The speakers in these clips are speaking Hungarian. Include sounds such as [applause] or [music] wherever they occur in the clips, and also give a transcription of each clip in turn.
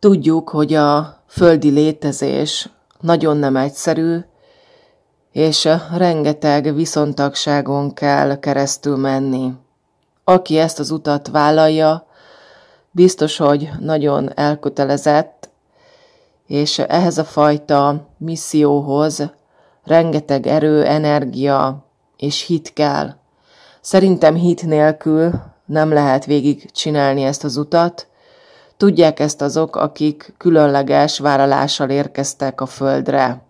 Tudjuk, hogy a földi létezés nagyon nem egyszerű, és rengeteg viszontagságon kell keresztül menni. Aki ezt az utat vállalja, biztos, hogy nagyon elkötelezett, és ehhez a fajta misszióhoz rengeteg erő, energia és hit kell. Szerintem hit nélkül nem lehet végig csinálni ezt az utat, Tudják ezt azok, akik különleges vállalással érkeztek a Földre.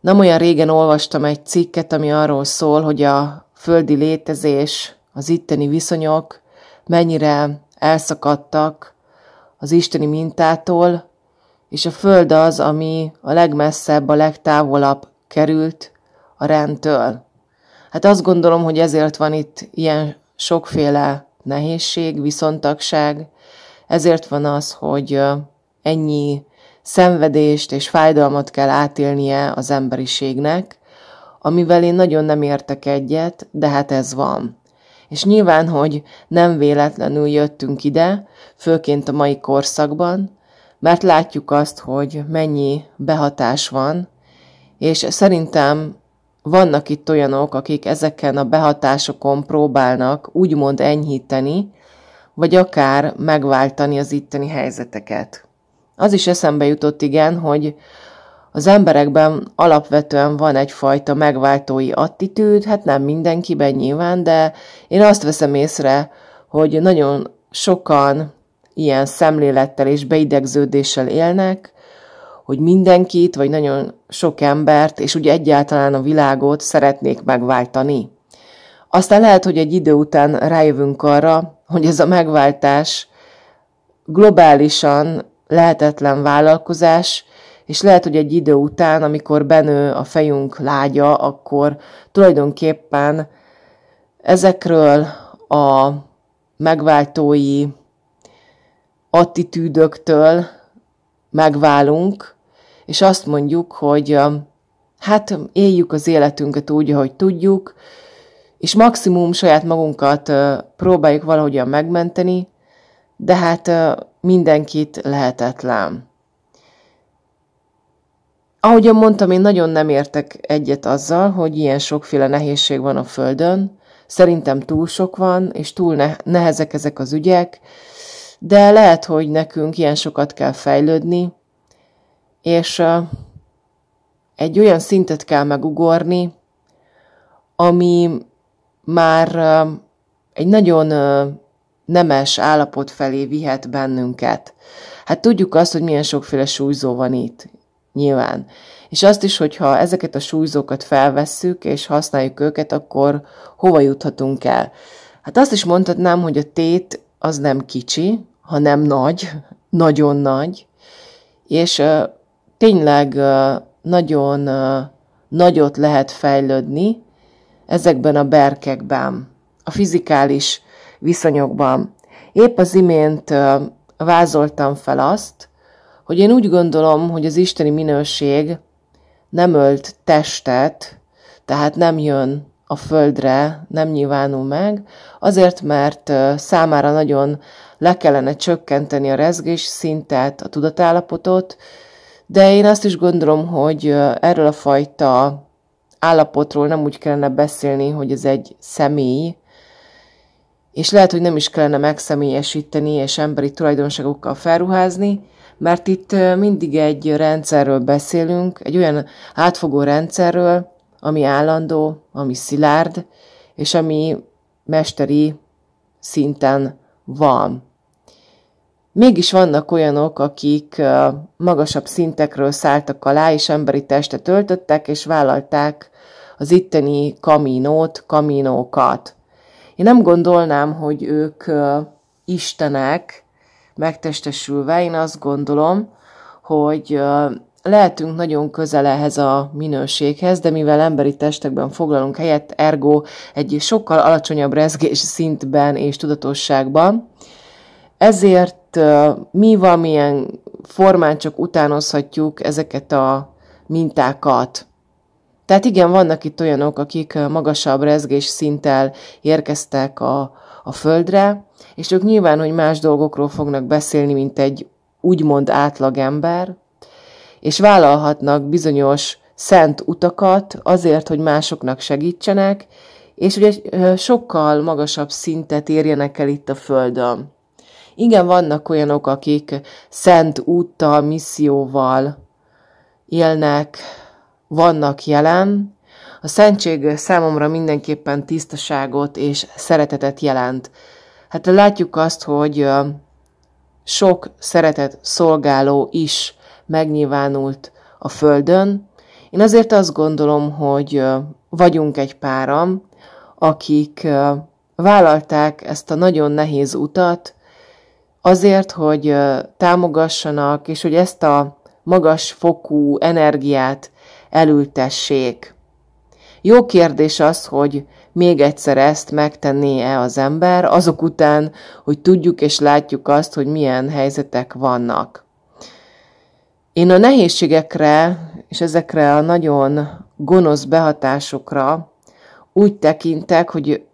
Nem olyan régen olvastam egy cikket, ami arról szól, hogy a földi létezés, az itteni viszonyok mennyire elszakadtak az isteni mintától, és a Föld az, ami a legmesszebb, a legtávolabb került a rendtől. Hát azt gondolom, hogy ezért van itt ilyen sokféle nehézség, viszontagság, ezért van az, hogy ennyi szenvedést és fájdalmat kell átélnie az emberiségnek, amivel én nagyon nem értek egyet, de hát ez van. És nyilván, hogy nem véletlenül jöttünk ide, főként a mai korszakban, mert látjuk azt, hogy mennyi behatás van, és szerintem vannak itt olyanok, akik ezeken a behatásokon próbálnak úgymond enyhíteni, vagy akár megváltani az itteni helyzeteket. Az is eszembe jutott igen, hogy az emberekben alapvetően van egyfajta megváltói attitűd, hát nem mindenkiben nyilván, de én azt veszem észre, hogy nagyon sokan ilyen szemlélettel és beidegződéssel élnek, hogy mindenkit, vagy nagyon sok embert, és ugye egyáltalán a világot szeretnék megváltani. Aztán lehet, hogy egy idő után rájövünk arra, hogy ez a megváltás globálisan lehetetlen vállalkozás, és lehet, hogy egy idő után, amikor benő a fejünk lágya, akkor tulajdonképpen ezekről a megváltói attitűdöktől megválunk, és azt mondjuk, hogy hát éljük az életünket úgy, ahogy tudjuk, és maximum saját magunkat próbáljuk valahogyan megmenteni, de hát mindenkit lehetetlen. Ahogyan mondtam, én nagyon nem értek egyet azzal, hogy ilyen sokféle nehézség van a Földön. Szerintem túl sok van, és túl nehezek ezek az ügyek, de lehet, hogy nekünk ilyen sokat kell fejlődni, és egy olyan szintet kell megugorni, ami már egy nagyon nemes állapot felé vihet bennünket. Hát tudjuk azt, hogy milyen sokféle súlyzó van itt, nyilván. És azt is, hogyha ezeket a súlyzókat felvesszük és használjuk őket, akkor hova juthatunk el? Hát azt is mondhatnám, hogy a tét az nem kicsi, hanem nagy, [laughs] nagyon nagy, és tényleg nagyon nagyot lehet fejlődni, ezekben a berkekben, a fizikális viszonyokban. Épp az imént vázoltam fel azt, hogy én úgy gondolom, hogy az isteni minőség nem ölt testet, tehát nem jön a földre, nem nyilvánul meg, azért, mert számára nagyon le kellene csökkenteni a rezgés szintet, a tudatállapotot, de én azt is gondolom, hogy erről a fajta állapotról nem úgy kellene beszélni, hogy ez egy személy, és lehet, hogy nem is kellene megszemélyesíteni és emberi tulajdonságokkal felruházni, mert itt mindig egy rendszerről beszélünk, egy olyan átfogó rendszerről, ami állandó, ami szilárd, és ami mesteri szinten van. Mégis vannak olyanok, akik magasabb szintekről szálltak alá, és emberi testet öltöttek, és vállalták az itteni kaminót, kaminókat. Én nem gondolnám, hogy ők istenek megtestesülve, én azt gondolom, hogy lehetünk nagyon közel ehhez a minőséghez, de mivel emberi testekben foglalunk helyet, ergo egy sokkal alacsonyabb rezgés szintben és tudatosságban, ezért itt mi valamilyen formán csak utánozhatjuk ezeket a mintákat. Tehát igen, vannak itt olyanok, akik magasabb rezgés szinttel érkeztek a, a földre, és ők nyilván, hogy más dolgokról fognak beszélni, mint egy úgymond ember, és vállalhatnak bizonyos szent utakat azért, hogy másoknak segítsenek, és ugye sokkal magasabb szintet érjenek el itt a Földön. Igen, vannak olyanok, akik szent úttal, misszióval élnek, vannak jelen. A szentség számomra mindenképpen tisztaságot és szeretetet jelent. Hát látjuk azt, hogy sok szeretet szolgáló is megnyilvánult a Földön. Én azért azt gondolom, hogy vagyunk egy páram, akik vállalták ezt a nagyon nehéz utat, azért, hogy támogassanak, és hogy ezt a magas fokú energiát elültessék. Jó kérdés az, hogy még egyszer ezt megtenné-e az ember, azok után, hogy tudjuk és látjuk azt, hogy milyen helyzetek vannak. Én a nehézségekre és ezekre a nagyon gonosz behatásokra úgy tekintek, hogy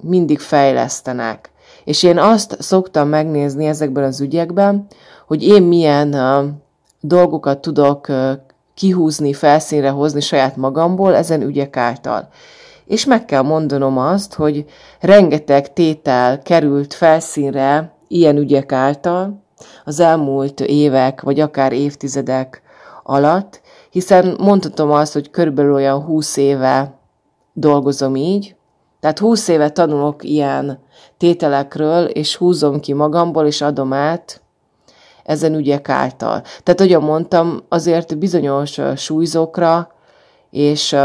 mindig fejlesztenek. És én azt szoktam megnézni ezekben az ügyekben, hogy én milyen uh, dolgokat tudok uh, kihúzni, felszínre hozni saját magamból ezen ügyek által. És meg kell mondanom azt, hogy rengeteg tétel került felszínre ilyen ügyek által az elmúlt évek, vagy akár évtizedek alatt, hiszen mondhatom azt, hogy körülbelül olyan 20 éve dolgozom így, tehát húsz éve tanulok ilyen tételekről, és húzom ki magamból, és adom át ezen ügyek által. Tehát, ahogy mondtam, azért bizonyos súlyzókra és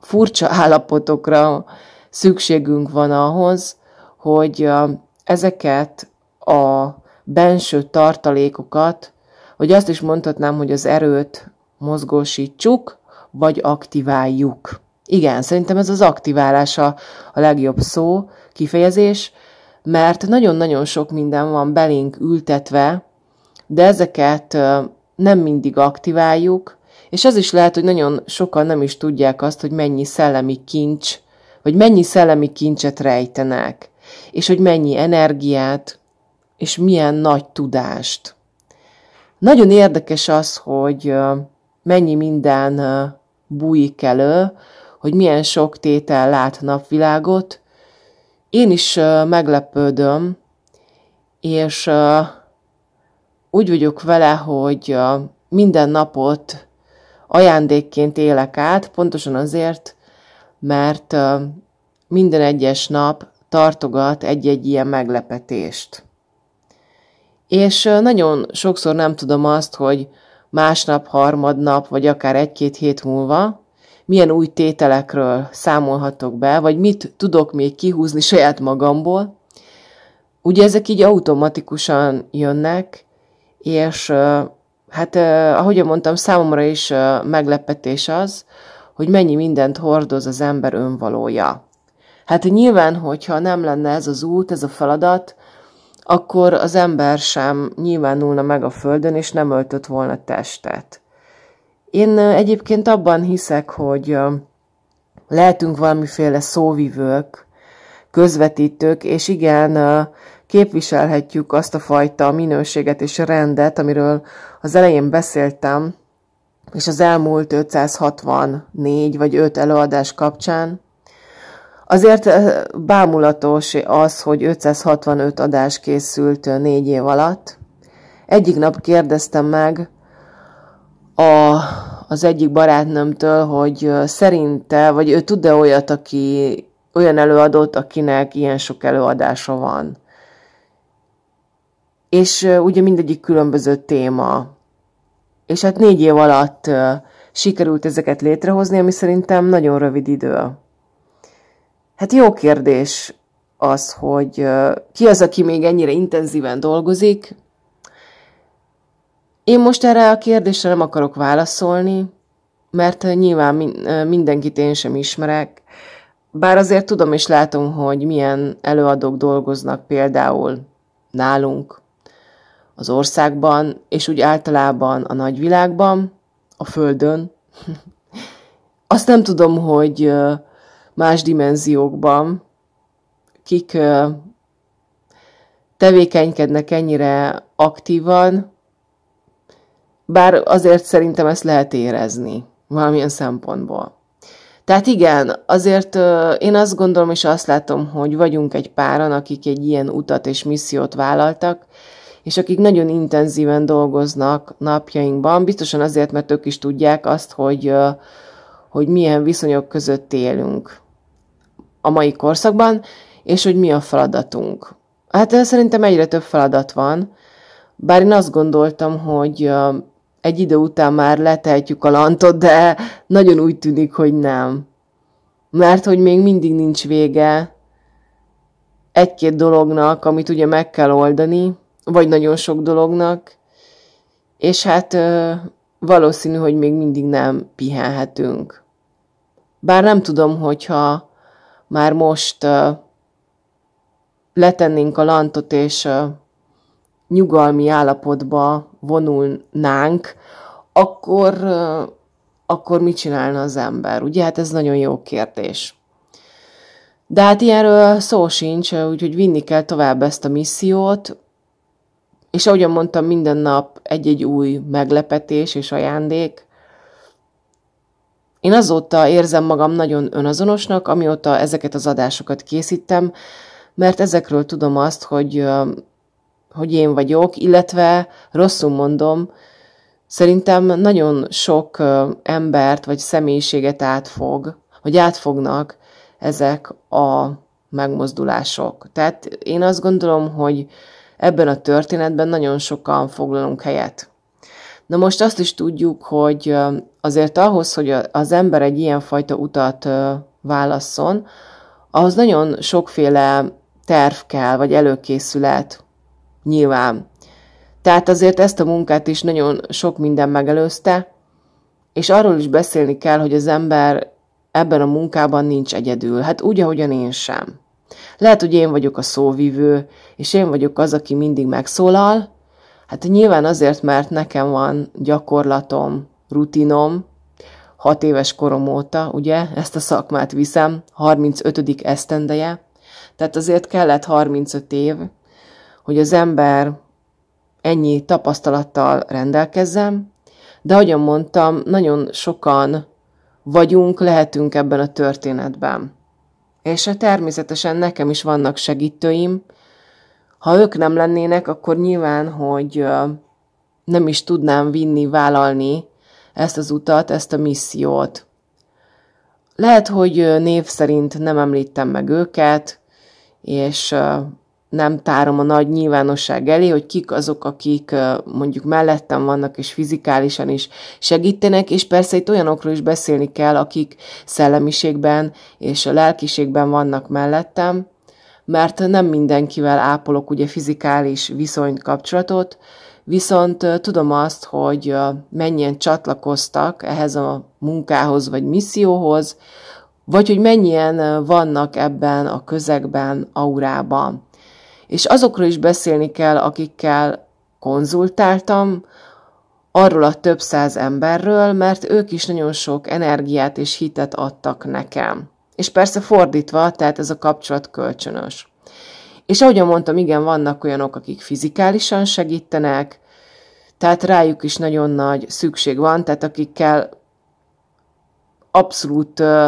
furcsa [laughs] állapotokra szükségünk van ahhoz, hogy ezeket a benső tartalékokat, hogy azt is mondhatnám, hogy az erőt mozgósítsuk, vagy aktiváljuk. Igen, szerintem ez az aktiválás a, a legjobb szó, kifejezés, mert nagyon-nagyon sok minden van belénk ültetve, de ezeket nem mindig aktiváljuk, és az is lehet, hogy nagyon sokan nem is tudják azt, hogy mennyi szellemi kincs, vagy mennyi szellemi kincset rejtenek, és hogy mennyi energiát, és milyen nagy tudást. Nagyon érdekes az, hogy mennyi minden bújik elő, hogy milyen sok tétel lát napvilágot. Én is meglepődöm, és úgy vagyok vele, hogy minden napot ajándékként élek át, pontosan azért, mert minden egyes nap tartogat egy-egy ilyen meglepetést. És nagyon sokszor nem tudom azt, hogy másnap, harmadnap, vagy akár egy-két hét múlva milyen új tételekről számolhatok be, vagy mit tudok még kihúzni saját magamból. Ugye ezek így automatikusan jönnek, és hát ahogy mondtam, számomra is meglepetés az, hogy mennyi mindent hordoz az ember önvalója. Hát nyilván, hogyha nem lenne ez az út, ez a feladat, akkor az ember sem nyilvánulna meg a földön, és nem öltött volna testet. Én egyébként abban hiszek, hogy lehetünk valamiféle szóvivők, közvetítők, és igen, képviselhetjük azt a fajta minőséget és rendet, amiről az elején beszéltem, és az elmúlt 564 vagy 5 előadás kapcsán. Azért bámulatos az, hogy 565 adás készült négy év alatt. Egyik nap kérdeztem meg, a, az egyik barátnőmtől, hogy szerinte, vagy ő tud-e olyat, aki olyan előadót, akinek ilyen sok előadása van. És ugye mindegyik különböző téma. És hát négy év alatt sikerült ezeket létrehozni, ami szerintem nagyon rövid idő. Hát jó kérdés az, hogy ki az, aki még ennyire intenzíven dolgozik, én most erre a kérdésre nem akarok válaszolni, mert eh, nyilván eh, mindenkit én sem ismerek, bár azért tudom és látom, hogy milyen előadók dolgoznak például nálunk, az országban, és úgy általában a nagyvilágban, a Földön. [laughs] Azt nem tudom, hogy eh, más dimenziókban kik tevékenykednek ennyire aktívan, bár azért szerintem ezt lehet érezni valamilyen szempontból. Tehát igen, azért én azt gondolom és azt látom, hogy vagyunk egy páran, akik egy ilyen utat és missziót vállaltak, és akik nagyon intenzíven dolgoznak napjainkban, biztosan azért, mert ők is tudják azt, hogy, hogy milyen viszonyok között élünk a mai korszakban, és hogy mi a feladatunk. Hát szerintem egyre több feladat van, bár én azt gondoltam, hogy egy idő után már letehetjük a lantot, de nagyon úgy tűnik, hogy nem. Mert hogy még mindig nincs vége egy-két dolognak, amit ugye meg kell oldani, vagy nagyon sok dolognak, és hát ö, valószínű, hogy még mindig nem pihenhetünk. Bár nem tudom, hogyha már most ö, letennénk a lantot, és ö, nyugalmi állapotba vonulnánk, akkor, akkor mit csinálna az ember? Ugye, hát ez nagyon jó kérdés. De hát ilyenről szó sincs, úgyhogy vinni kell tovább ezt a missziót, és ahogyan mondtam, minden nap egy-egy új meglepetés és ajándék. Én azóta érzem magam nagyon önazonosnak, amióta ezeket az adásokat készítem, mert ezekről tudom azt, hogy hogy én vagyok, illetve rosszul mondom, szerintem nagyon sok embert vagy személyiséget átfog, vagy átfognak ezek a megmozdulások. Tehát én azt gondolom, hogy ebben a történetben nagyon sokan foglalunk helyet. Na most azt is tudjuk, hogy azért ahhoz, hogy az ember egy ilyenfajta utat válasszon, ahhoz nagyon sokféle terv kell, vagy előkészület, Nyilván. Tehát azért ezt a munkát is nagyon sok minden megelőzte, és arról is beszélni kell, hogy az ember ebben a munkában nincs egyedül. Hát úgy, ahogyan én sem. Lehet, hogy én vagyok a szóvivő, és én vagyok az, aki mindig megszólal. Hát nyilván azért, mert nekem van gyakorlatom, rutinom, hat éves korom óta, ugye, ezt a szakmát viszem, 35. esztendeje, tehát azért kellett 35 év, hogy az ember ennyi tapasztalattal rendelkezzen, de ahogyan mondtam, nagyon sokan vagyunk, lehetünk ebben a történetben. És hát természetesen nekem is vannak segítőim. Ha ők nem lennének, akkor nyilván, hogy nem is tudnám vinni, vállalni ezt az utat, ezt a missziót. Lehet, hogy név szerint nem említem meg őket, és nem tárom a nagy nyilvánosság elé, hogy kik azok, akik mondjuk mellettem vannak, és fizikálisan is segítenek, és persze itt olyanokról is beszélni kell, akik szellemiségben és a lelkiségben vannak mellettem, mert nem mindenkivel ápolok ugye fizikális viszonyt, kapcsolatot, viszont tudom azt, hogy mennyien csatlakoztak ehhez a munkához vagy misszióhoz, vagy hogy mennyien vannak ebben a közegben, aurában és azokról is beszélni kell, akikkel konzultáltam, arról a több száz emberről, mert ők is nagyon sok energiát és hitet adtak nekem. És persze fordítva, tehát ez a kapcsolat kölcsönös. És ahogyan mondtam, igen, vannak olyanok, akik fizikálisan segítenek, tehát rájuk is nagyon nagy szükség van, tehát akikkel abszolút uh,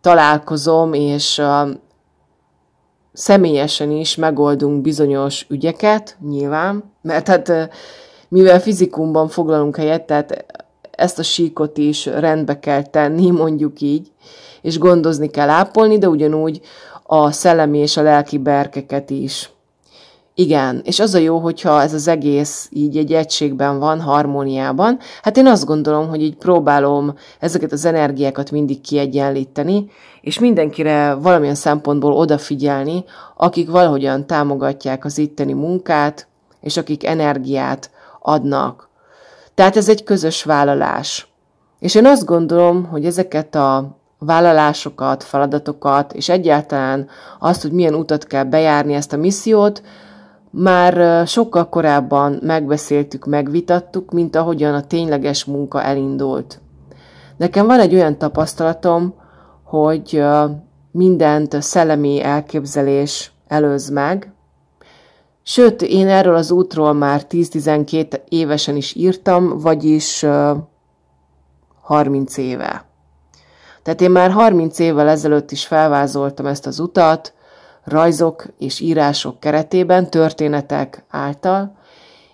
találkozom, és uh, személyesen is megoldunk bizonyos ügyeket, nyilván, mert hát mivel fizikumban foglalunk helyet, tehát ezt a síkot is rendbe kell tenni, [laughs] mondjuk így, és gondozni kell ápolni, de ugyanúgy a szellemi és a lelki berkeket is. Igen, és az a jó, hogyha ez az egész így egy egységben van, harmóniában. Hát én azt gondolom, hogy így próbálom ezeket az energiákat mindig kiegyenlíteni, és mindenkire valamilyen szempontból odafigyelni, akik valahogyan támogatják az itteni munkát, és akik energiát adnak. Tehát ez egy közös vállalás. És én azt gondolom, hogy ezeket a vállalásokat, feladatokat, és egyáltalán azt, hogy milyen utat kell bejárni ezt a missziót, már sokkal korábban megbeszéltük, megvitattuk, mint ahogyan a tényleges munka elindult. Nekem van egy olyan tapasztalatom, hogy mindent szellemi elképzelés előz meg, Sőt, én erről az útról már 10-12 évesen is írtam, vagyis 30 éve. Tehát én már 30 évvel ezelőtt is felvázoltam ezt az utat, rajzok és írások keretében, történetek által,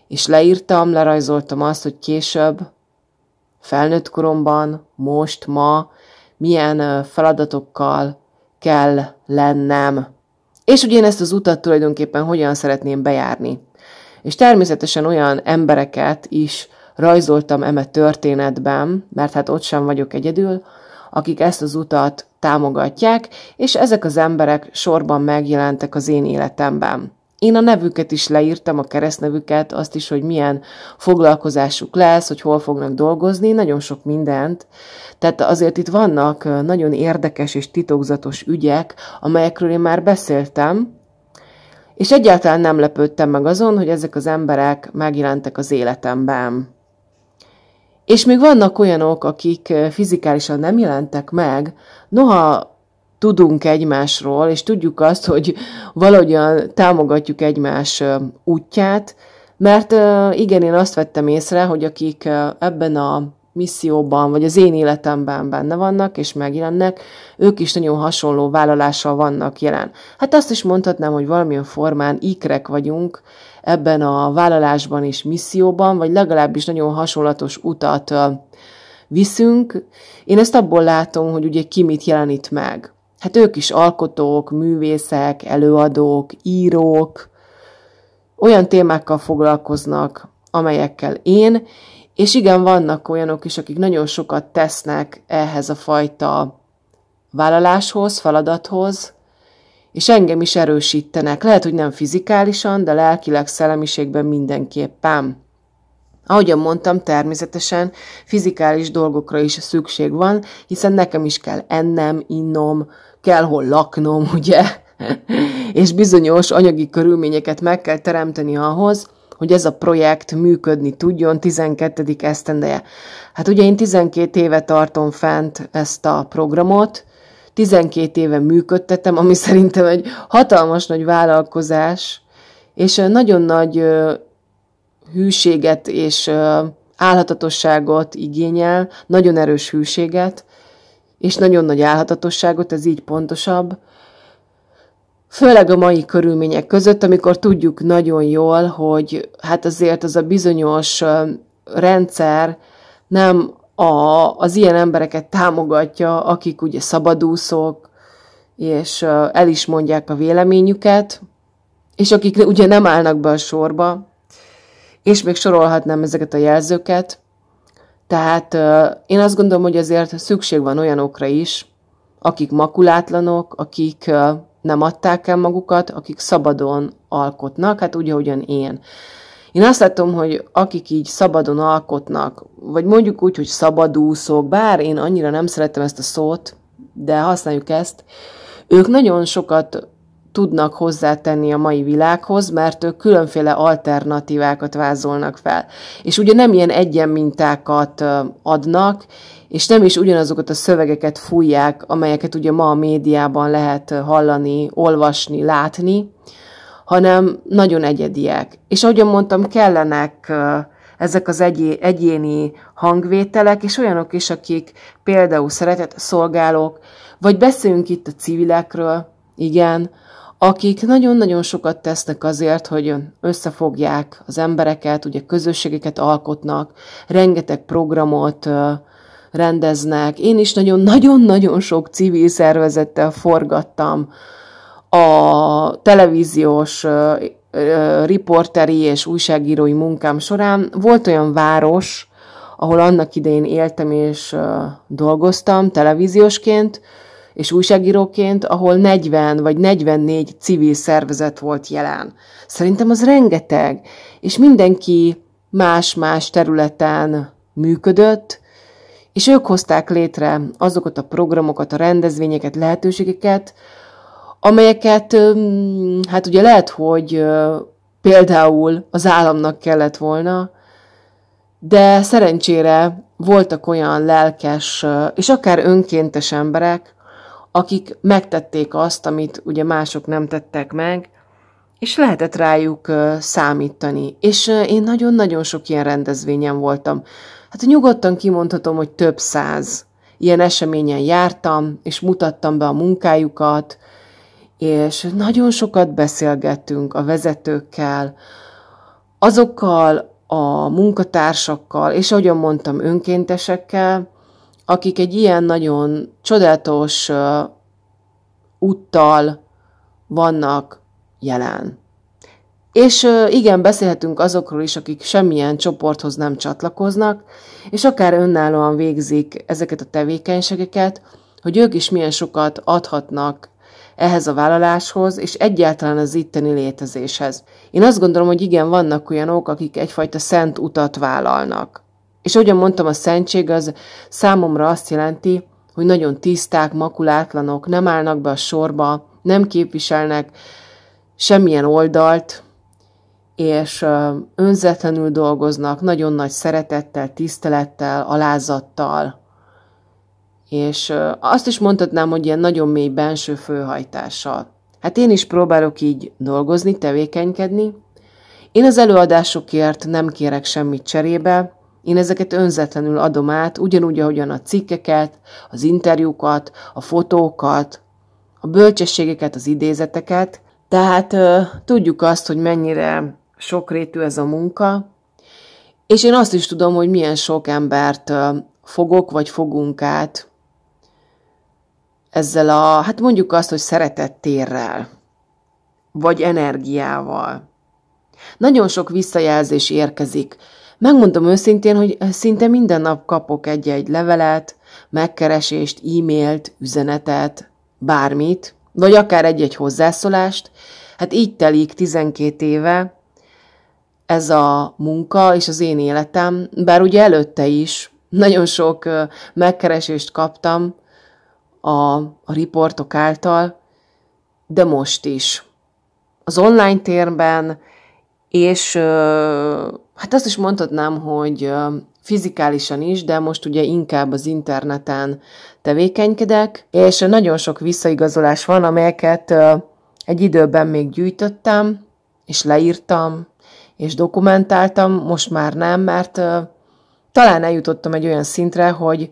és leírtam, lerajzoltam azt, hogy később, felnőtt koromban, most, ma, milyen feladatokkal kell lennem. És ugye én ezt az utat tulajdonképpen hogyan szeretném bejárni. És természetesen olyan embereket is rajzoltam eme történetben, mert hát ott sem vagyok egyedül, akik ezt az utat támogatják, és ezek az emberek sorban megjelentek az én életemben. Én a nevüket is leírtam, a keresztnevüket, azt is, hogy milyen foglalkozásuk lesz, hogy hol fognak dolgozni, nagyon sok mindent. Tehát azért itt vannak nagyon érdekes és titokzatos ügyek, amelyekről én már beszéltem, és egyáltalán nem lepődtem meg azon, hogy ezek az emberek megjelentek az életemben. És még vannak olyanok, akik fizikálisan nem jelentek meg, noha tudunk egymásról, és tudjuk azt, hogy valahogyan támogatjuk egymás útját, mert igen, én azt vettem észre, hogy akik ebben a misszióban, vagy az én életemben benne vannak, és megjelennek, ők is nagyon hasonló vállalással vannak jelen. Hát azt is mondhatnám, hogy valamilyen formán ikrek vagyunk, ebben a vállalásban és misszióban, vagy legalábbis nagyon hasonlatos utat viszünk. Én ezt abból látom, hogy ugye ki mit jelenít meg. Hát ők is alkotók, művészek, előadók, írók, olyan témákkal foglalkoznak, amelyekkel én, és igen, vannak olyanok is, akik nagyon sokat tesznek ehhez a fajta vállaláshoz, feladathoz, és engem is erősítenek, lehet, hogy nem fizikálisan, de lelkileg, szellemiségben mindenképpen. Ahogyan mondtam, természetesen fizikális dolgokra is szükség van, hiszen nekem is kell ennem, innom, kell hol laknom, [laughs] ugye? és bizonyos anyagi körülményeket meg kell teremteni ahhoz, hogy ez a projekt működni tudjon 12. esztendeje. Hát ugye én 12 éve tartom fent ezt a programot, 12 éve működtetem, ami [laughs] szerintem egy hatalmas nagy vállalkozás, és nagyon nagy hűséget és álhatatosságot igényel, nagyon erős hűséget, és nagyon nagy álhatatosságot, ez így pontosabb. Főleg a mai körülmények között, amikor tudjuk nagyon jól, hogy hát azért az a bizonyos rendszer nem a, az ilyen embereket támogatja, akik ugye szabadúszók, és el is mondják a véleményüket, és akik ugye nem állnak be a sorba, és még sorolhatnám ezeket a jelzőket. Tehát én azt gondolom, hogy azért szükség van olyanokra is, akik makulátlanok, akik nem adták el magukat, akik szabadon alkotnak, hát ugye, ugyan én. Én azt látom, hogy akik így szabadon alkotnak, vagy mondjuk úgy, hogy szabadúszók, bár én annyira nem szeretem ezt a szót, de használjuk ezt, ők nagyon sokat tudnak hozzátenni a mai világhoz, mert ők különféle alternatívákat vázolnak fel. És ugye nem ilyen egyen mintákat adnak, és nem is ugyanazokat a szövegeket fújják, amelyeket ugye ma a médiában lehet hallani, olvasni, látni, hanem nagyon egyediek. És ahogyan mondtam, kellenek ezek az egyé, egyéni hangvételek, és olyanok is, akik például szeretett szolgálók, vagy beszéljünk itt a civilekről, igen, akik nagyon-nagyon sokat tesznek azért, hogy összefogják az embereket, ugye közösségeket alkotnak, rengeteg programot rendeznek. Én is nagyon-nagyon-nagyon sok civil szervezettel forgattam a televíziós riporteri és újságírói munkám során volt olyan város, ahol annak idején éltem és dolgoztam televíziósként és újságíróként, ahol 40 vagy 44 civil szervezet volt jelen. Szerintem az rengeteg, és mindenki más-más területen működött, és ők hozták létre azokat a programokat, a rendezvényeket, lehetőségeket, amelyeket hát ugye lehet, hogy például az államnak kellett volna, de szerencsére voltak olyan lelkes, és akár önkéntes emberek, akik megtették azt, amit ugye mások nem tettek meg, és lehetett rájuk számítani. És én nagyon-nagyon sok ilyen rendezvényen voltam. Hát nyugodtan kimondhatom, hogy több száz ilyen eseményen jártam, és mutattam be a munkájukat, és nagyon sokat beszélgettünk a vezetőkkel, azokkal a munkatársakkal, és ahogyan mondtam, önkéntesekkel, akik egy ilyen nagyon csodálatos úttal vannak jelen. És igen, beszélhetünk azokról is, akik semmilyen csoporthoz nem csatlakoznak, és akár önállóan végzik ezeket a tevékenységeket, hogy ők is milyen sokat adhatnak ehhez a vállaláshoz, és egyáltalán az itteni létezéshez. Én azt gondolom, hogy igen, vannak olyanok, akik egyfajta szent utat vállalnak. És ahogyan mondtam, a szentség az számomra azt jelenti, hogy nagyon tiszták, makulátlanok, nem állnak be a sorba, nem képviselnek semmilyen oldalt, és önzetlenül dolgoznak, nagyon nagy szeretettel, tisztelettel, alázattal, és azt is mondhatnám, hogy ilyen nagyon mély benső főhajtással. Hát én is próbálok így dolgozni, tevékenykedni. Én az előadásokért nem kérek semmit cserébe, én ezeket önzetlenül adom át, ugyanúgy, ahogyan a cikkeket, az interjúkat, a fotókat, a bölcsességeket, az idézeteket. Tehát euh, tudjuk azt, hogy mennyire sokrétű ez a munka, és én azt is tudom, hogy milyen sok embert euh, fogok vagy fogunk át ezzel a, hát mondjuk azt, hogy szeretettérrel, vagy energiával. Nagyon sok visszajelzés érkezik. Megmondom őszintén, hogy szinte minden nap kapok egy-egy levelet, megkeresést, e-mailt, üzenetet, bármit, vagy akár egy-egy hozzászólást. Hát így telik 12 éve ez a munka és az én életem, bár ugye előtte is nagyon sok megkeresést kaptam, a, a riportok által, de most is. Az online térben, és hát azt is mondhatnám, hogy fizikálisan is, de most ugye inkább az interneten tevékenykedek, és nagyon sok visszaigazolás van, amelyeket egy időben még gyűjtöttem, és leírtam, és dokumentáltam, most már nem, mert talán eljutottam egy olyan szintre, hogy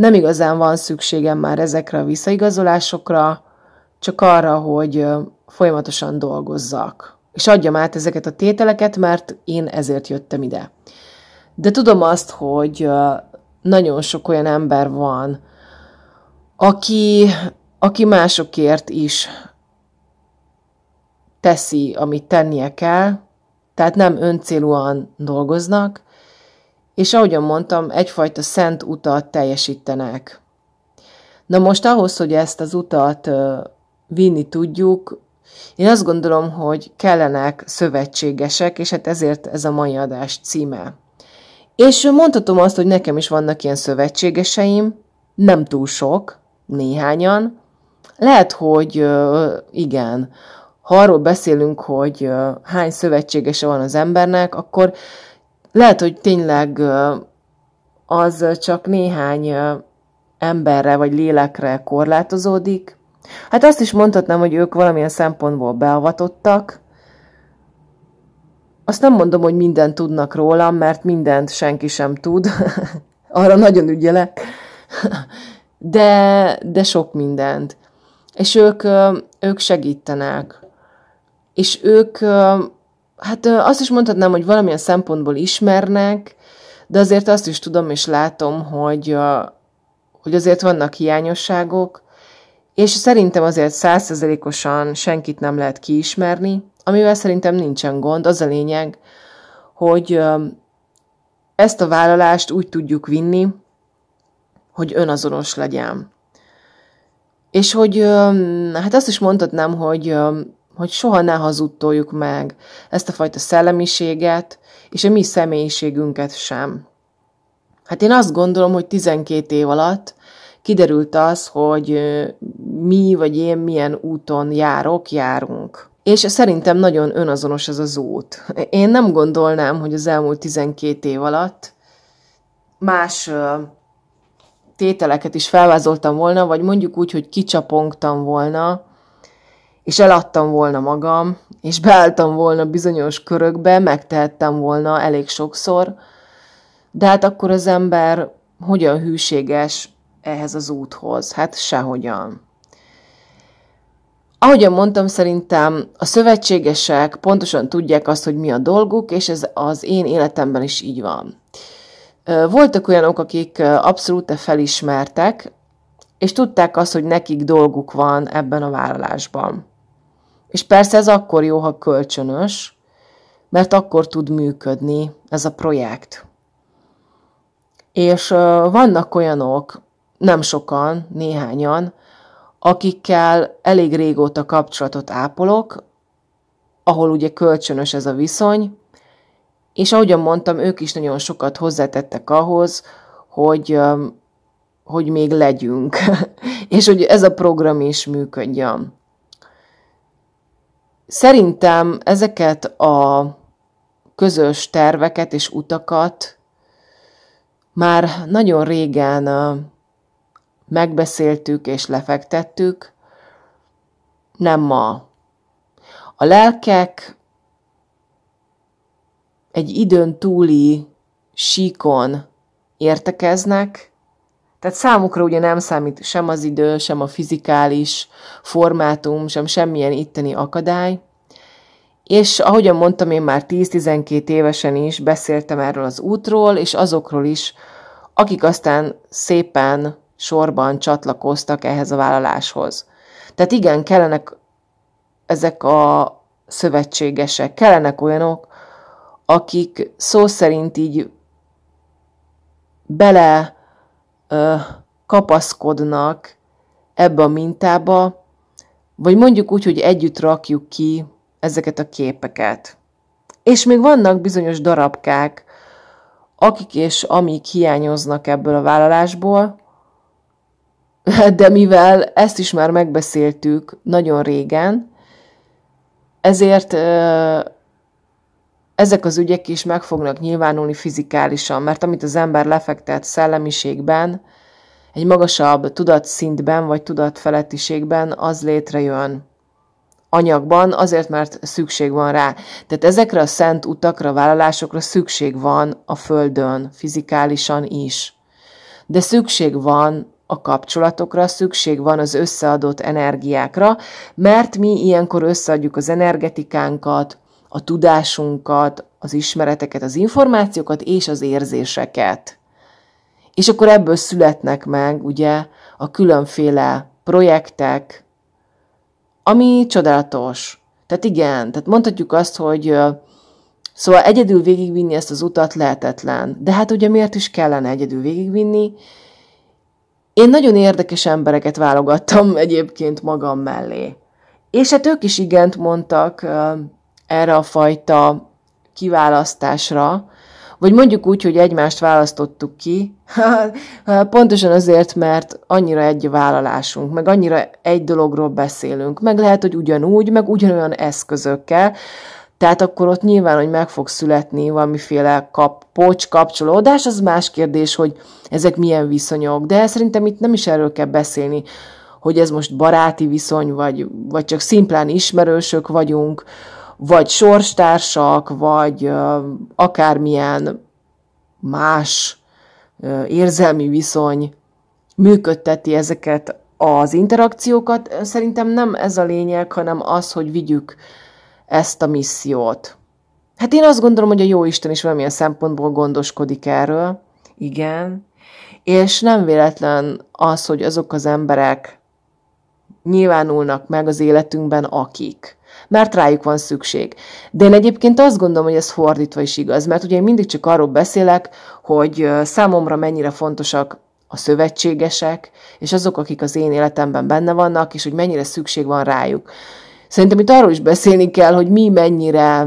nem igazán van szükségem már ezekre a visszaigazolásokra, csak arra, hogy folyamatosan dolgozzak. És adjam át ezeket a tételeket, mert én ezért jöttem ide. De tudom azt, hogy nagyon sok olyan ember van, aki, aki másokért is teszi, amit tennie kell, tehát nem öncélúan dolgoznak, és ahogyan mondtam, egyfajta szent utat teljesítenek. Na most ahhoz, hogy ezt az utat vinni tudjuk, én azt gondolom, hogy kellenek szövetségesek, és hát ezért ez a mai adás címe. És mondhatom azt, hogy nekem is vannak ilyen szövetségeseim, nem túl sok, néhányan. Lehet, hogy igen, ha arról beszélünk, hogy hány szövetségese van az embernek, akkor lehet, hogy tényleg az csak néhány emberre vagy lélekre korlátozódik. Hát azt is mondhatnám, hogy ők valamilyen szempontból beavatottak. Azt nem mondom, hogy mindent tudnak rólam, mert mindent senki sem tud. [laughs] Arra nagyon ügyelek. [laughs] de, de sok mindent. És ők, ők segítenek. És ők hát azt is mondhatnám, hogy valamilyen szempontból ismernek, de azért azt is tudom és látom, hogy, hogy azért vannak hiányosságok, és szerintem azért százszerzelékosan senkit nem lehet kiismerni, amivel szerintem nincsen gond. Az a lényeg, hogy ezt a vállalást úgy tudjuk vinni, hogy önazonos legyen. És hogy, hát azt is mondhatnám, hogy hogy soha ne hazudtoljuk meg ezt a fajta szellemiséget, és a mi személyiségünket sem. Hát én azt gondolom, hogy 12 év alatt kiderült az, hogy mi vagy én milyen úton járok, járunk. És szerintem nagyon önazonos ez az út. Én nem gondolnám, hogy az elmúlt 12 év alatt más tételeket is felvázoltam volna, vagy mondjuk úgy, hogy kicsapongtam volna és eladtam volna magam, és beálltam volna bizonyos körökbe, megtehettem volna elég sokszor, de hát akkor az ember hogyan hűséges ehhez az úthoz? Hát sehogyan. Ahogyan mondtam, szerintem a szövetségesek pontosan tudják azt, hogy mi a dolguk, és ez az én életemben is így van. Voltak olyanok, akik abszolút e felismertek, és tudták azt, hogy nekik dolguk van ebben a vállalásban. És persze ez akkor jó, ha kölcsönös, mert akkor tud működni ez a projekt. És vannak olyanok, nem sokan, néhányan, akikkel elég régóta kapcsolatot ápolok, ahol ugye kölcsönös ez a viszony, és ahogyan mondtam, ők is nagyon sokat hozzátettek ahhoz, hogy, hogy még legyünk, [laughs] és hogy ez a program is működjön. Szerintem ezeket a közös terveket és utakat már nagyon régen megbeszéltük és lefektettük, nem ma. A lelkek egy időn túli síkon értekeznek, tehát számukra ugye nem számít sem az idő, sem a fizikális formátum, sem semmilyen itteni akadály. És ahogyan mondtam, én már 10-12 évesen is beszéltem erről az útról, és azokról is, akik aztán szépen sorban csatlakoztak ehhez a vállaláshoz. Tehát igen, kellenek ezek a szövetségesek, kellenek olyanok, akik szó szerint így bele kapaszkodnak ebbe a mintába, vagy mondjuk úgy, hogy együtt rakjuk ki ezeket a képeket. És még vannak bizonyos darabkák, akik és amik hiányoznak ebből a vállalásból, [laughs] de mivel ezt is már megbeszéltük nagyon régen, ezért ezek az ügyek is meg fognak nyilvánulni fizikálisan, mert amit az ember lefektet szellemiségben, egy magasabb tudatszintben vagy tudatfelettiségben, az létrejön anyagban, azért, mert szükség van rá. Tehát ezekre a szent utakra, vállalásokra szükség van a Földön, fizikálisan is. De szükség van a kapcsolatokra, szükség van az összeadott energiákra, mert mi ilyenkor összeadjuk az energetikánkat, a tudásunkat, az ismereteket, az információkat és az érzéseket. És akkor ebből születnek meg ugye a különféle projektek, ami csodálatos. Tehát igen, tehát mondhatjuk azt, hogy szóval egyedül végigvinni ezt az utat lehetetlen. De hát ugye miért is kellene egyedül végigvinni? Én nagyon érdekes embereket válogattam egyébként magam mellé. És hát ők is igent mondtak erre a fajta kiválasztásra, vagy mondjuk úgy, hogy egymást választottuk ki, [laughs] pontosan azért, mert annyira egy vállalásunk, meg annyira egy dologról beszélünk, meg lehet, hogy ugyanúgy, meg ugyanolyan eszközökkel, tehát akkor ott nyilván, hogy meg fog születni valamiféle kap, pocs kapcsolódás, az más kérdés, hogy ezek milyen viszonyok, de szerintem itt nem is erről kell beszélni, hogy ez most baráti viszony, vagy, vagy csak szimplán ismerősök vagyunk, vagy sorstársak, vagy akármilyen más érzelmi viszony működteti ezeket az interakciókat. Szerintem nem ez a lényeg, hanem az, hogy vigyük ezt a missziót. Hát én azt gondolom, hogy a jó Isten is valamilyen szempontból gondoskodik erről. Igen. És nem véletlen az, hogy azok az emberek, nyilvánulnak meg az életünkben akik. Mert rájuk van szükség. De én egyébként azt gondolom, hogy ez fordítva is igaz, mert ugye én mindig csak arról beszélek, hogy számomra mennyire fontosak a szövetségesek, és azok, akik az én életemben benne vannak, és hogy mennyire szükség van rájuk. Szerintem itt arról is beszélni kell, hogy mi mennyire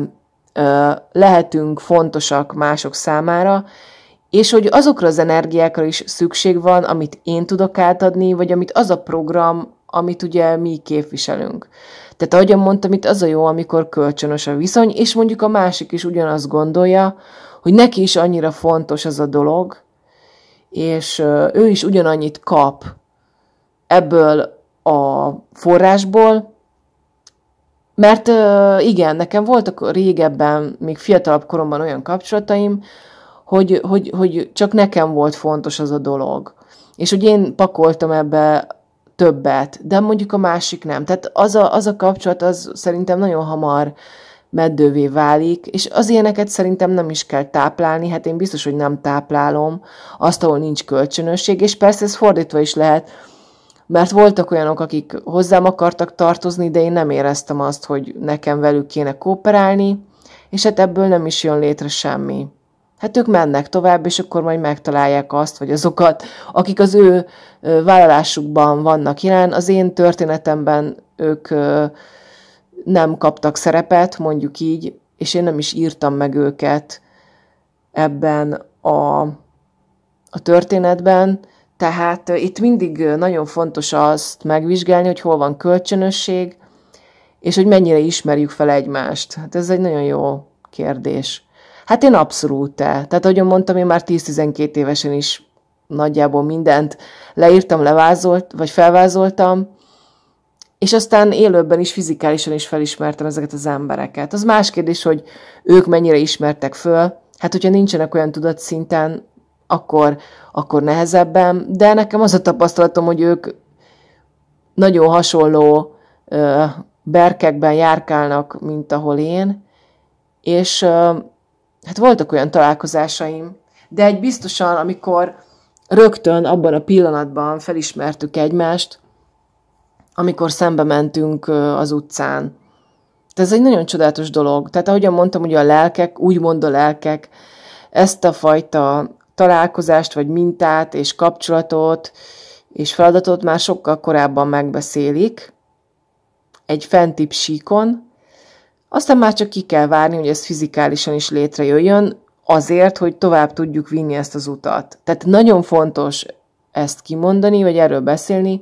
ö, lehetünk fontosak mások számára, és hogy azokra az energiákra is szükség van, amit én tudok átadni, vagy amit az a program, amit ugye mi képviselünk. Tehát ahogyan mondtam, itt az a jó, amikor kölcsönös a viszony, és mondjuk a másik is ugyanazt gondolja, hogy neki is annyira fontos ez a dolog, és ő is ugyanannyit kap ebből a forrásból, mert igen, nekem voltak régebben, még fiatalabb koromban olyan kapcsolataim, hogy, hogy, hogy csak nekem volt fontos az a dolog. És hogy én pakoltam ebbe többet, de mondjuk a másik nem. Tehát az a, az a kapcsolat, az szerintem nagyon hamar meddővé válik, és az ilyeneket szerintem nem is kell táplálni, hát én biztos, hogy nem táplálom azt, ahol nincs kölcsönösség, és persze ez fordítva is lehet, mert voltak olyanok, akik hozzám akartak tartozni, de én nem éreztem azt, hogy nekem velük kéne kooperálni, és hát ebből nem is jön létre semmi. Hát ők mennek tovább, és akkor majd megtalálják azt, vagy azokat, akik az ő vállalásukban vannak jelen. Az én történetemben ők nem kaptak szerepet, mondjuk így, és én nem is írtam meg őket ebben a, a történetben. Tehát itt mindig nagyon fontos azt megvizsgálni, hogy hol van kölcsönösség, és hogy mennyire ismerjük fel egymást. Hát ez egy nagyon jó kérdés. Hát én abszolút te. Tehát, ahogy mondtam, én már 10-12 évesen is nagyjából mindent leírtam, levázolt, vagy felvázoltam, és aztán élőben is, fizikálisan is felismertem ezeket az embereket. Az más kérdés, hogy ők mennyire ismertek föl. Hát, hogyha nincsenek olyan tudatszinten, akkor, akkor nehezebben, de nekem az a tapasztalatom, hogy ők nagyon hasonló ö, berkekben járkálnak, mint ahol én, és ö, hát voltak olyan találkozásaim, de egy biztosan, amikor rögtön abban a pillanatban felismertük egymást, amikor szembe mentünk az utcán. De ez egy nagyon csodálatos dolog. Tehát ahogyan mondtam, ugye a lelkek, úgymond a lelkek, ezt a fajta találkozást, vagy mintát, és kapcsolatot, és feladatot már sokkal korábban megbeszélik, egy fentibb síkon, aztán már csak ki kell várni, hogy ez fizikálisan is létrejöjjön, azért, hogy tovább tudjuk vinni ezt az utat. Tehát nagyon fontos ezt kimondani, vagy erről beszélni,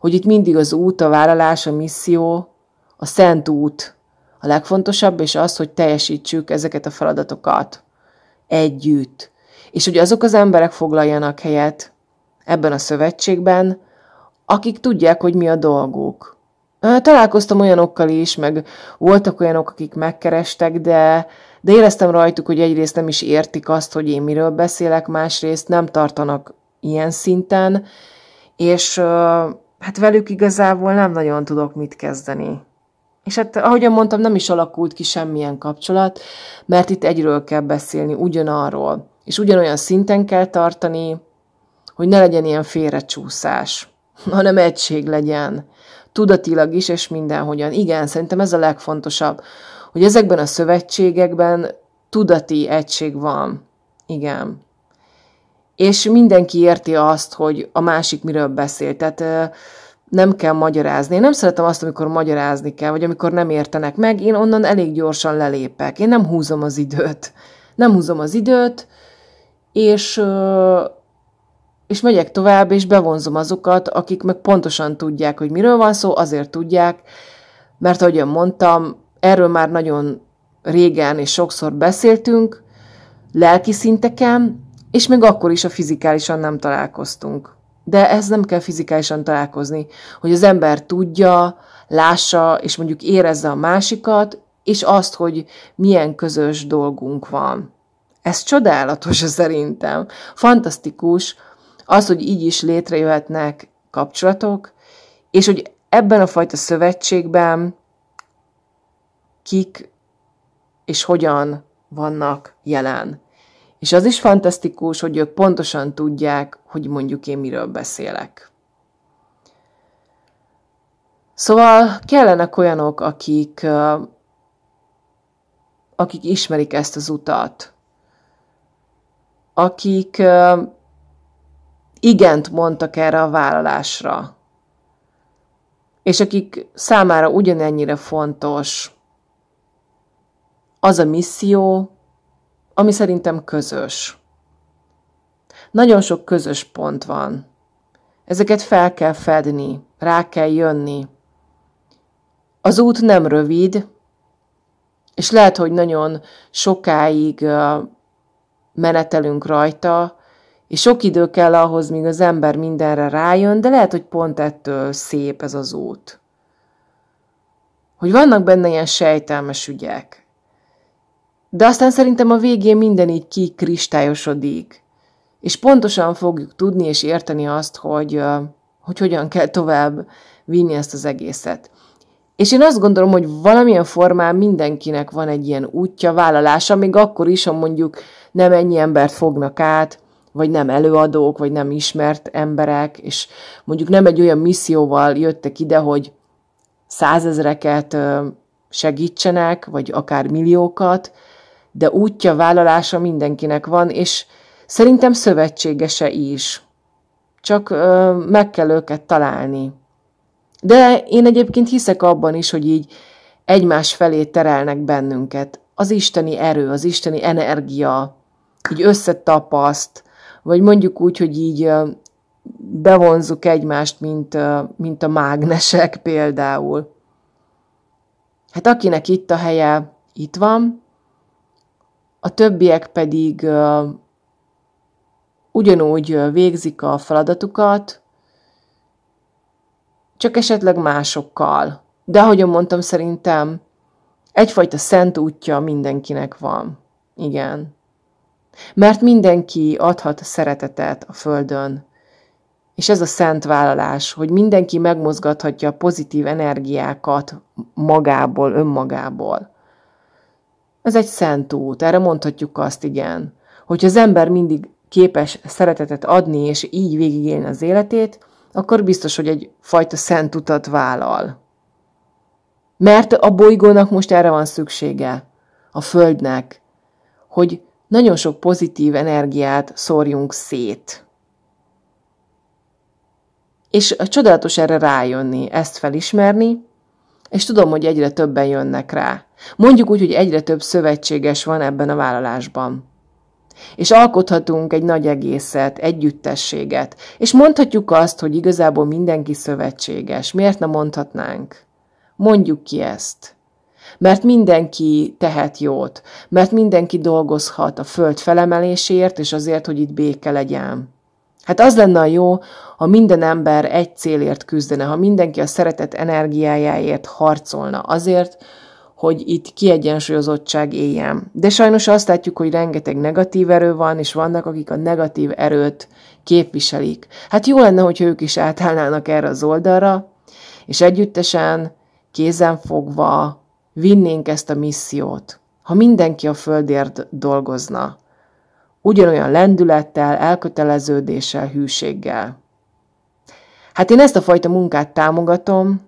hogy itt mindig az út, a vállalás, a misszió, a szent út a legfontosabb, és az, hogy teljesítsük ezeket a feladatokat együtt. És hogy azok az emberek foglaljanak helyet ebben a szövetségben, akik tudják, hogy mi a dolguk. Találkoztam olyanokkal is, meg voltak olyanok, akik megkerestek, de, de éreztem rajtuk, hogy egyrészt nem is értik azt, hogy én miről beszélek, másrészt nem tartanak ilyen szinten, és hát velük igazából nem nagyon tudok mit kezdeni. És hát, ahogyan mondtam, nem is alakult ki semmilyen kapcsolat, mert itt egyről kell beszélni, ugyanarról. És ugyanolyan szinten kell tartani, hogy ne legyen ilyen félrecsúszás, [laughs] hanem egység legyen tudatilag is, és mindenhogyan. Igen, szerintem ez a legfontosabb, hogy ezekben a szövetségekben tudati egység van. Igen. És mindenki érti azt, hogy a másik miről beszél. Tehát nem kell magyarázni. Én nem szeretem azt, amikor magyarázni kell, vagy amikor nem értenek meg. Én onnan elég gyorsan lelépek. Én nem húzom az időt. Nem húzom az időt, és és megyek tovább, és bevonzom azokat, akik meg pontosan tudják, hogy miről van szó, azért tudják, mert ahogyan mondtam, erről már nagyon régen és sokszor beszéltünk, lelki szinteken, és még akkor is a fizikálisan nem találkoztunk. De ez nem kell fizikálisan találkozni, hogy az ember tudja, lássa, és mondjuk érezze a másikat, és azt, hogy milyen közös dolgunk van. Ez csodálatos [laughs] szerintem. Fantasztikus, az, hogy így is létrejöhetnek kapcsolatok, és hogy ebben a fajta szövetségben kik és hogyan vannak jelen. És az is fantasztikus, hogy ők pontosan tudják, hogy mondjuk én miről beszélek. Szóval kellenek olyanok, akik, akik ismerik ezt az utat, akik igent mondtak erre a vállalásra, és akik számára ugyanennyire fontos az a misszió, ami szerintem közös. Nagyon sok közös pont van. Ezeket fel kell fedni, rá kell jönni. Az út nem rövid, és lehet, hogy nagyon sokáig menetelünk rajta, és sok idő kell ahhoz, míg az ember mindenre rájön, de lehet, hogy pont ettől szép ez az út. Hogy vannak benne ilyen sejtelmes ügyek. De aztán szerintem a végén minden így kikristályosodik. És pontosan fogjuk tudni és érteni azt, hogy, hogy hogyan kell tovább vinni ezt az egészet. És én azt gondolom, hogy valamilyen formán mindenkinek van egy ilyen útja, vállalása, még akkor is, ha mondjuk nem ennyi embert fognak át, vagy nem előadók, vagy nem ismert emberek, és mondjuk nem egy olyan misszióval jöttek ide, hogy százezreket segítsenek, vagy akár milliókat, de útja, vállalása mindenkinek van, és szerintem szövetségese is. Csak ö, meg kell őket találni. De én egyébként hiszek abban is, hogy így egymás felé terelnek bennünket. Az isteni erő, az isteni energia, így összetapaszt, vagy mondjuk úgy, hogy így bevonzuk egymást, mint, mint a mágnesek például. Hát akinek itt a helye, itt van, a többiek pedig ugyanúgy végzik a feladatukat, csak esetleg másokkal. De ahogyan mondtam, szerintem egyfajta szent útja mindenkinek van. Igen. Mert mindenki adhat szeretetet a Földön. És ez a szent vállalás, hogy mindenki megmozgathatja a pozitív energiákat magából, önmagából. Ez egy szent út, erre mondhatjuk azt, igen. Hogyha az ember mindig képes szeretetet adni, és így végigélni az életét, akkor biztos, hogy egy fajta szent utat vállal. Mert a bolygónak most erre van szüksége, a Földnek, hogy nagyon sok pozitív energiát szórjunk szét. És csodálatos erre rájönni, ezt felismerni, és tudom, hogy egyre többen jönnek rá. Mondjuk úgy, hogy egyre több szövetséges van ebben a vállalásban. És alkothatunk egy nagy egészet, együttességet, és mondhatjuk azt, hogy igazából mindenki szövetséges. Miért ne mondhatnánk? Mondjuk ki ezt mert mindenki tehet jót, mert mindenki dolgozhat a föld felemelésért, és azért, hogy itt béke legyen. Hát az lenne a jó, ha minden ember egy célért küzdene, ha mindenki a szeretet energiájáért harcolna, azért, hogy itt kiegyensúlyozottság éljen. De sajnos azt látjuk, hogy rengeteg negatív erő van, és vannak, akik a negatív erőt képviselik. Hát jó lenne, hogy ők is átállnának erre az oldalra, és együttesen, kézenfogva, vinnénk ezt a missziót, ha mindenki a földért dolgozna, ugyanolyan lendülettel, elköteleződéssel, hűséggel. Hát én ezt a fajta munkát támogatom,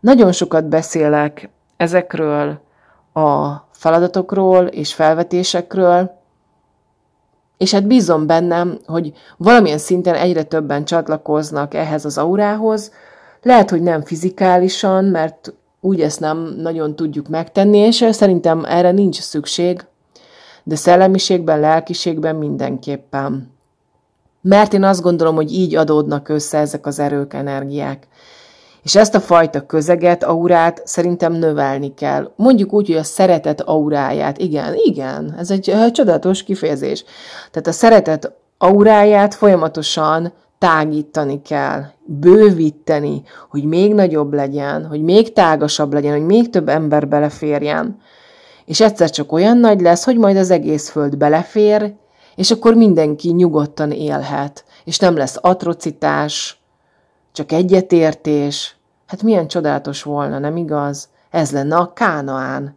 nagyon sokat beszélek ezekről a feladatokról és felvetésekről, és hát bízom bennem, hogy valamilyen szinten egyre többen csatlakoznak ehhez az aurához, lehet, hogy nem fizikálisan, mert úgy ezt nem nagyon tudjuk megtenni, és szerintem erre nincs szükség, de szellemiségben, lelkiségben mindenképpen. Mert én azt gondolom, hogy így adódnak össze ezek az erők, energiák. És ezt a fajta közeget, aurát szerintem növelni kell. Mondjuk úgy, hogy a szeretet auráját. Igen, igen, ez egy csodatos kifejezés. Tehát a szeretet auráját folyamatosan tágítani kell, bővíteni, hogy még nagyobb legyen, hogy még tágasabb legyen, hogy még több ember beleférjen. És egyszer csak olyan nagy lesz, hogy majd az egész föld belefér, és akkor mindenki nyugodtan élhet, és nem lesz atrocitás, csak egyetértés. Hát milyen csodálatos volna, nem igaz? Ez lenne a Kánaán.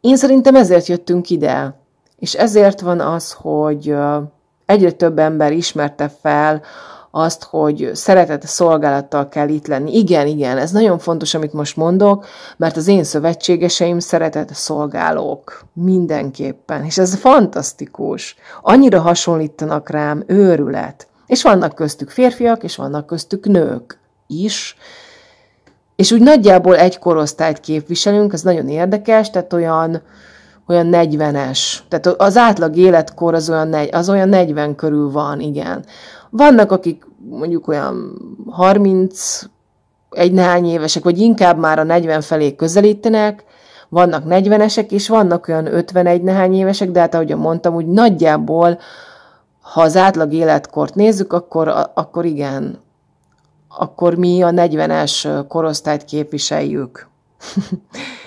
Én szerintem ezért jöttünk ide, és ezért van az, hogy egyre több ember ismerte fel azt, hogy szeretett szolgálattal kell itt lenni. Igen, igen, ez nagyon fontos, amit most mondok, mert az én szövetségeseim szeretett szolgálók. Mindenképpen. És ez fantasztikus. Annyira hasonlítanak rám, őrület. És vannak köztük férfiak, és vannak köztük nők is. És úgy nagyjából egy korosztályt képviselünk, ez nagyon érdekes, tehát olyan olyan 40-es. Tehát az átlag életkor az olyan, negy, az olyan 40 körül van, igen. Vannak, akik mondjuk olyan 30 egy néhány évesek, vagy inkább már a 40 felé közelítenek, vannak 40-esek, és vannak olyan 51 néhány évesek, de hát ahogy mondtam, úgy nagyjából, ha az átlag életkort nézzük, akkor, akkor igen, akkor mi a 40-es korosztályt képviseljük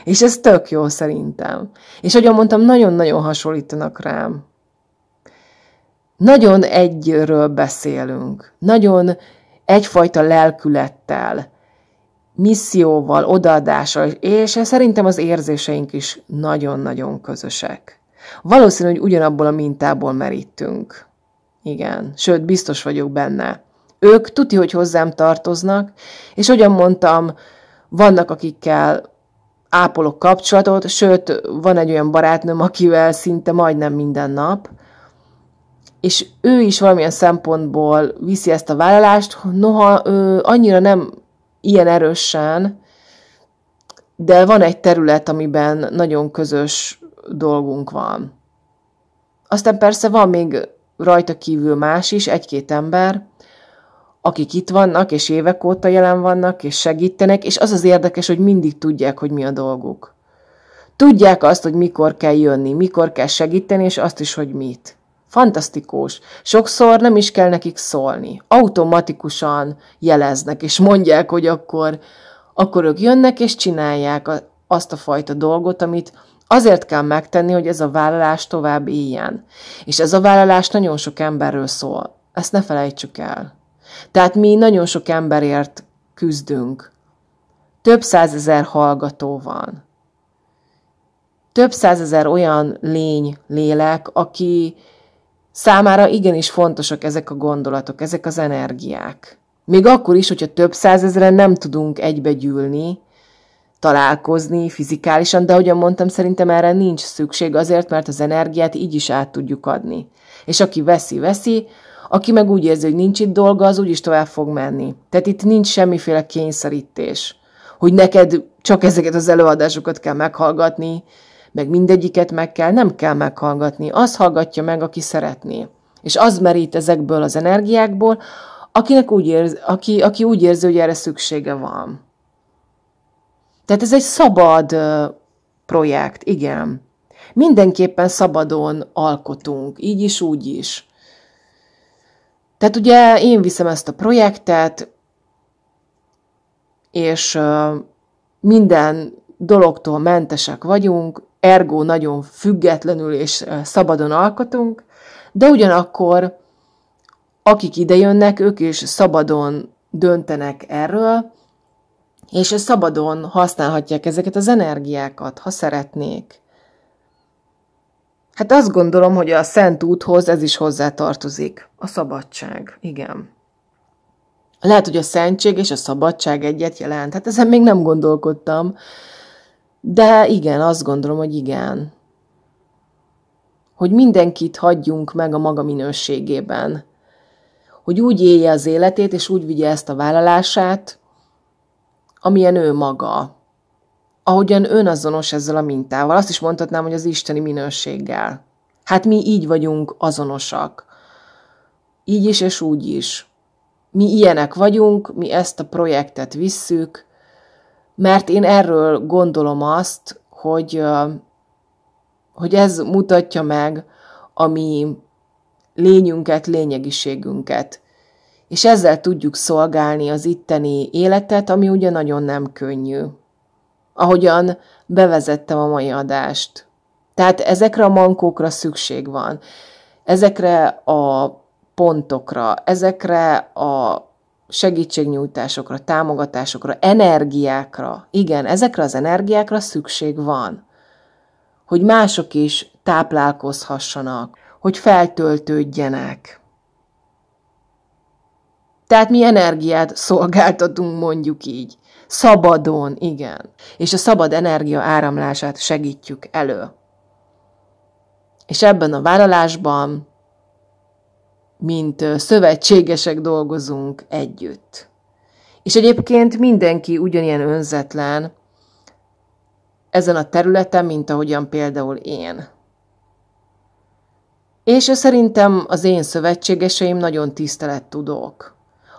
és ez tök jó szerintem. És ahogy mondtam, nagyon-nagyon hasonlítanak rám. Nagyon egyről beszélünk, nagyon egyfajta lelkülettel, misszióval, odaadással, és szerintem az érzéseink is nagyon-nagyon közösek. Valószínű, hogy ugyanabból a mintából merítünk. Igen, sőt, biztos vagyok benne. Ők tuti, hogy hozzám tartoznak, és ugyan mondtam, vannak, akikkel ápolok kapcsolatot, sőt, van egy olyan barátnőm, akivel szinte majdnem minden nap, és ő is valamilyen szempontból viszi ezt a vállalást, noha ő annyira nem ilyen erősen, de van egy terület, amiben nagyon közös dolgunk van. Aztán persze van még rajta kívül más is, egy-két ember, akik itt vannak, és évek óta jelen vannak, és segítenek, és az az érdekes, hogy mindig tudják, hogy mi a dolguk. Tudják azt, hogy mikor kell jönni, mikor kell segíteni, és azt is, hogy mit. Fantasztikus. Sokszor nem is kell nekik szólni. Automatikusan jeleznek, és mondják, hogy akkor, akkor ők jönnek, és csinálják azt a fajta dolgot, amit azért kell megtenni, hogy ez a vállalás tovább éljen. És ez a vállalás nagyon sok emberről szól. Ezt ne felejtsük el. Tehát mi nagyon sok emberért küzdünk. Több százezer hallgató van. Több százezer olyan lény, lélek, aki számára igenis fontosak ezek a gondolatok, ezek az energiák. Még akkor is, hogyha több százezre nem tudunk egybegyűlni, találkozni fizikálisan, de ahogyan mondtam, szerintem erre nincs szükség azért, mert az energiát így is át tudjuk adni. És aki veszi, veszi, aki meg úgy érzi, hogy nincs itt dolga, az úgyis tovább fog menni. Tehát itt nincs semmiféle kényszerítés, hogy neked csak ezeket az előadásokat kell meghallgatni, meg mindegyiket meg kell, nem kell meghallgatni. Az hallgatja meg, aki szeretné. És az merít ezekből az energiákból, akinek úgy érzi, aki, aki úgy érzi, hogy erre szüksége van. Tehát ez egy szabad projekt, igen. Mindenképpen szabadon alkotunk, így is, úgy is. Tehát ugye én viszem ezt a projektet, és minden dologtól mentesek vagyunk, ergo nagyon függetlenül és szabadon alkotunk, de ugyanakkor akik idejönnek, ők is szabadon döntenek erről, és szabadon használhatják ezeket az energiákat, ha szeretnék. Hát azt gondolom, hogy a Szent úthoz ez is hozzá tartozik. A szabadság. Igen. Lehet, hogy a szentség és a szabadság egyet jelent. Hát ezen még nem gondolkodtam. De igen, azt gondolom, hogy igen. Hogy mindenkit hagyjunk meg a maga minőségében. Hogy úgy élje az életét, és úgy vigye ezt a vállalását, amilyen ő maga ahogyan önazonos ezzel a mintával. Azt is mondhatnám, hogy az isteni minőséggel. Hát mi így vagyunk azonosak. Így is és úgy is. Mi ilyenek vagyunk, mi ezt a projektet visszük, mert én erről gondolom azt, hogy, hogy ez mutatja meg a mi lényünket, lényegiségünket. És ezzel tudjuk szolgálni az itteni életet, ami ugye nagyon nem könnyű ahogyan bevezettem a mai adást. Tehát ezekre a mankókra szükség van. Ezekre a pontokra, ezekre a segítségnyújtásokra, támogatásokra, energiákra. Igen, ezekre az energiákra szükség van. Hogy mások is táplálkozhassanak, hogy feltöltődjenek. Tehát mi energiát szolgáltatunk, mondjuk így. Szabadon, igen. És a szabad energia áramlását segítjük elő. És ebben a vállalásban, mint szövetségesek dolgozunk együtt. És egyébként mindenki ugyanilyen önzetlen ezen a területen, mint ahogyan például én. És szerintem az én szövetségeseim nagyon tisztelettudók,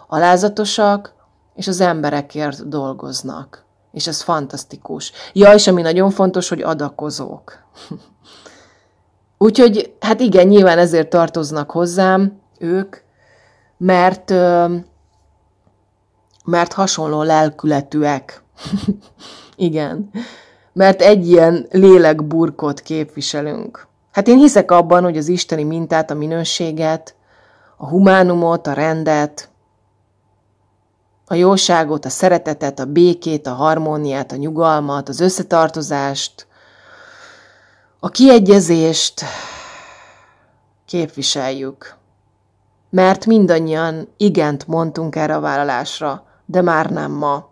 alázatosak, és az emberekért dolgoznak. És ez fantasztikus. Ja, és ami nagyon fontos, hogy adakozók. [laughs] Úgyhogy, hát igen, nyilván ezért tartoznak hozzám ők, mert, mert hasonló lelkületűek. [laughs] igen. Mert egy ilyen lélekburkot képviselünk. Hát én hiszek abban, hogy az isteni mintát, a minőséget, a humánumot, a rendet, a jóságot, a szeretetet, a békét, a harmóniát, a nyugalmat, az összetartozást, a kiegyezést képviseljük. Mert mindannyian igent mondtunk erre a vállalásra, de már nem ma.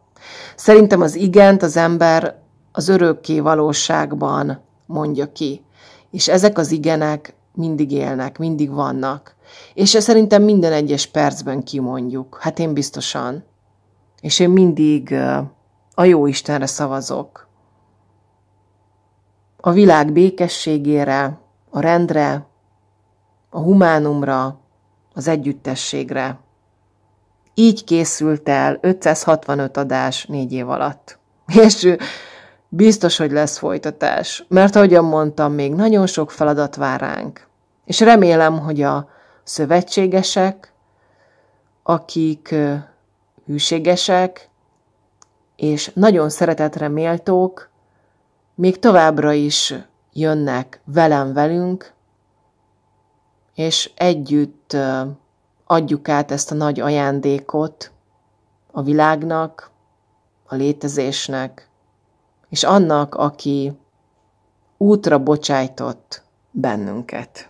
Szerintem az igent az ember az örökké valóságban mondja ki. És ezek az igenek mindig élnek, mindig vannak. És szerintem minden egyes percben kimondjuk. Hát én biztosan. És én mindig a jó Istenre szavazok. A világ békességére, a rendre, a humánumra, az együttességre. Így készült el 565 adás négy év alatt. [laughs] És biztos, hogy lesz folytatás, mert ahogyan mondtam, még nagyon sok feladat vár ránk. És remélem, hogy a szövetségesek, akik hűségesek és nagyon szeretetre méltók, még továbbra is jönnek velem velünk, és együtt adjuk át ezt a nagy ajándékot a világnak, a létezésnek, és annak, aki útra bocsájtott bennünket.